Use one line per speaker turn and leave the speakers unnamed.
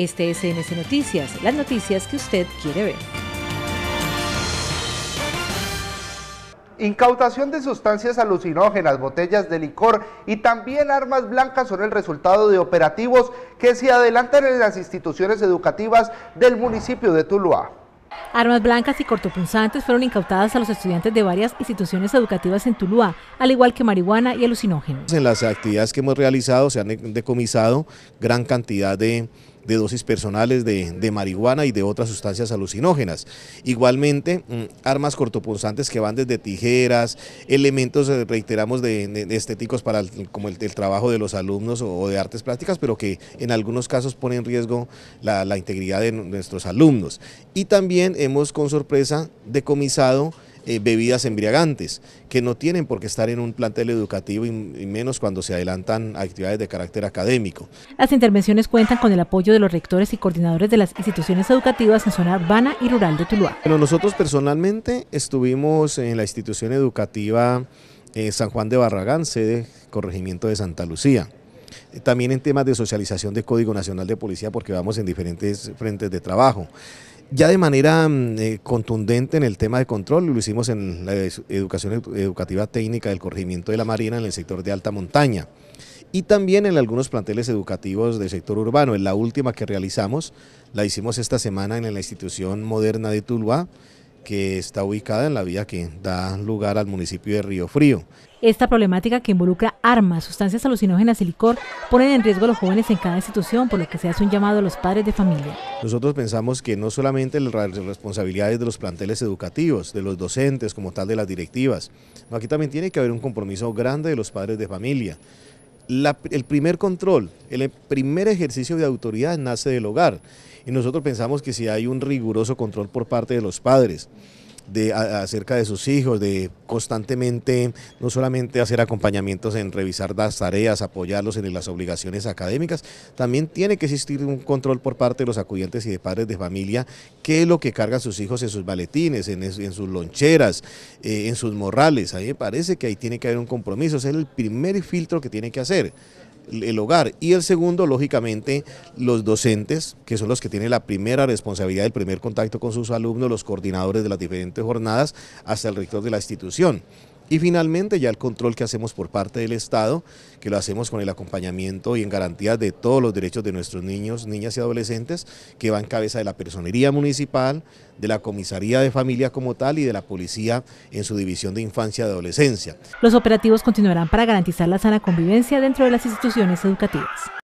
Este es CNC Noticias, las noticias que usted quiere ver.
Incautación de sustancias alucinógenas, botellas de licor y también armas blancas son el resultado de operativos que se adelantan en las instituciones educativas del municipio de Tuluá.
Armas blancas y cortopunzantes fueron incautadas a los estudiantes de varias instituciones educativas en Tuluá, al igual que marihuana y alucinógenos.
En las actividades que hemos realizado se han decomisado gran cantidad de, de dosis personales de, marihuana y de otras sustancias alucinógenas. Igualmente, mm, armas cortopunzantes que van desde tijeras, elementos, eh, reiteramos, de, estéticos para el, como el, trabajo de los alumnos o, de artes plásticas, pero que en algunos casos ponen en riesgo la integridad de nuestros alumnos. Y también hemos con sorpresa decomisado eh, bebidas embriagantes, que no tienen por qué estar en un plantel educativo y, menos cuando se adelantan actividades de carácter académico.
Las intervenciones cuentan con el apoyo de los rectores y coordinadores de las instituciones educativas en zona urbana y rural de Tuluá.
Bueno, nosotros personalmente estuvimos en la institución educativa eh, San Juan de Barragán, sede corregimiento de Santa Lucía eh, también en temas de socialización de Código Nacional de Policía porque vamos en diferentes frentes de trabajo ya de manera mm, eh, contundente en el tema de control, lo hicimos en la educación educativa técnica del corregimiento de la Marina en el sector de alta montaña y también en algunos planteles educativos del sector urbano. En la última que realizamos, la hicimos esta semana en la institución moderna de Tuluá, que está ubicada en la vía que da lugar al municipio de Río Frío.
Esta problemática que involucra armas, sustancias alucinógenas y licor ponen en riesgo a los jóvenes en cada institución, por lo que se hace un llamado a los padres de familia.
Nosotros pensamos que no solamente las responsabilidades de los planteles educativos, de los docentes como tal, de las directivas, aquí también tiene que haber un compromiso grande de los padres de familia el primer control, el primer ejercicio de autoridad nace del hogar. Y nosotros pensamos que si hay un riguroso control por parte de los padres, de, acerca de sus hijos, de constantemente no solamente hacer acompañamientos en revisar las tareas, apoyarlos en las obligaciones académicas, también tiene que existir un control por parte de los acudientes y de padres de familia, qué es lo que cargan sus hijos en sus baletines, en, sus loncheras, eh, en sus morrales. A mí me parece que ahí tiene que haber un compromiso, es el primer filtro que tiene que hacer el hogar. Y el segundo, lógicamente, los docentes, que son los que tienen la primera responsabilidad, el primer contacto con sus alumnos, los coordinadores de las diferentes jornadas, hasta el rector de la institución. Y finalmente ya el control que hacemos por parte del Estado, que lo hacemos con el acompañamiento y en garantía de todos los derechos de nuestros niños, niñas y adolescentes, que va en cabeza de la personería municipal, de la comisaría de familia como tal y de la policía en su división de infancia y adolescencia.
Los operativos continuarán para garantizar la sana convivencia dentro de las instituciones educativas.